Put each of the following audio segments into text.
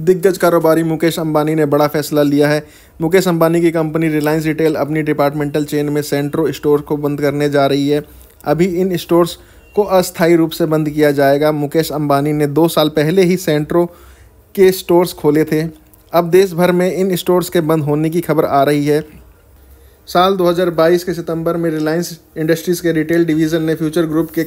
दिग्गज कारोबारी मुकेश अंबानी ने बड़ा फैसला लिया है मुकेश अंबानी की कंपनी रिलायंस रिटेल अपनी डिपार्टमेंटल चेन में सेंट्रो स्टोर को बंद करने जा रही है अभी इन स्टोर्स को अस्थायी रूप से बंद किया जाएगा मुकेश अंबानी ने दो साल पहले ही सेंट्रो के स्टोर्स खोले थे अब देश भर में इन स्टोर्स के बंद होने की खबर आ रही है साल 2022 के सितंबर में रिलायंस इंडस्ट्रीज़ के रिटेल डिवीज़न ने फ्यूचर ग्रुप के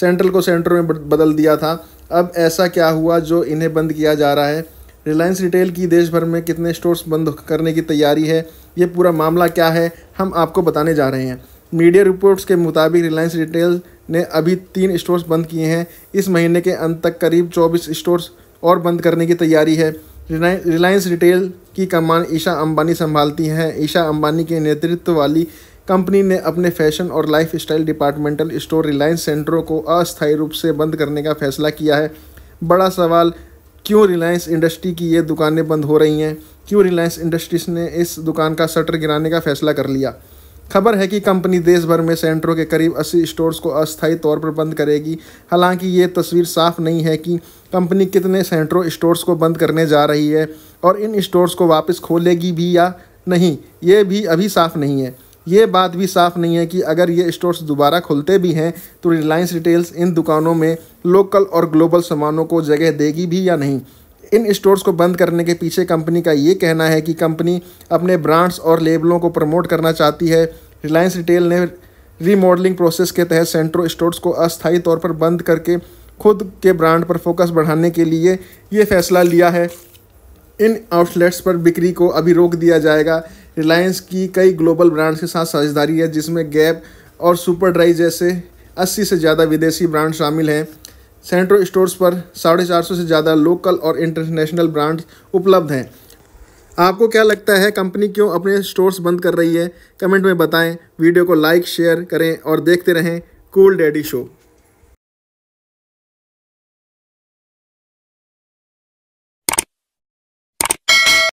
सेंट्रल को सेंट्रो में बदल दिया था अब ऐसा क्या हुआ जो इन्हें बंद किया जा रहा है रिलायंस रिटेल की देश भर में कितने स्टोर्स बंद करने की तैयारी है ये पूरा मामला क्या है हम आपको बताने जा रहे हैं मीडिया रिपोर्ट्स के मुताबिक रिलायंस रिटेल ने अभी तीन स्टोर्स बंद किए हैं इस महीने के अंत तक करीब 24 स्टोर्स और बंद करने की तैयारी है रिलायंस रिटेल की कमान ईशा अंबानी संभालती हैं ईशा अंबानी के नेतृत्व वाली कंपनी ने अपने फैशन और स्टाइल डिपार्टमेंटल स्टोर रिलायंस सेंटरों को अस्थायी रूप से बंद करने का फैसला किया है बड़ा सवाल क्यों रिलायंस इंडस्ट्री की ये दुकानें बंद हो रही हैं क्यों रिलायंस इंडस्ट्रीज ने इस दुकान का शटर गिराने का फैसला कर लिया खबर है कि कंपनी देश भर में सेंटरों के करीब 80 स्टोर्स को अस्थायी तौर पर बंद करेगी हालांकि ये तस्वीर साफ नहीं है कि कंपनी कितने सेंटरों स्टोर्स को बंद करने जा रही है और इन स्टोर्स को वापस खोलेगी भी या नहीं ये भी अभी साफ नहीं है ये बात भी साफ नहीं है कि अगर ये स्टोर्स दोबारा खुलते भी हैं तो रिलायंस रिटेल्स इन दुकानों में लोकल और ग्लोबल सामानों को जगह देगी भी या नहीं इन स्टोर्स को बंद करने के पीछे कंपनी का ये कहना है कि कंपनी अपने ब्रांड्स और लेबलों को प्रमोट करना चाहती है रिलायंस रिटेल ने रीमॉडलिंग प्रोसेस के तहत सेंट्रो स्टोर्स को अस्थायी तौर पर बंद करके खुद के ब्रांड पर फोकस बढ़ाने के लिए ये फैसला लिया है इन आउटलेट्स पर बिक्री को अभी रोक दिया जाएगा रिलायंस की कई ग्लोबल ब्रांड्स के साथ साझेदारी है जिसमें गैप और सुपर ड्राई जैसे 80 से ज़्यादा विदेशी ब्रांड शामिल हैं सेंट्रो स्टोर्स पर साढ़े चार सौ से ज़्यादा लोकल और इंटरनेशनल ब्रांड उपलब्ध हैं आपको क्या लगता है कंपनी क्यों अपने स्टोर्स बंद कर रही है कमेंट में बताएं वीडियो को लाइक शेयर करें और देखते रहें कूल डैडी शो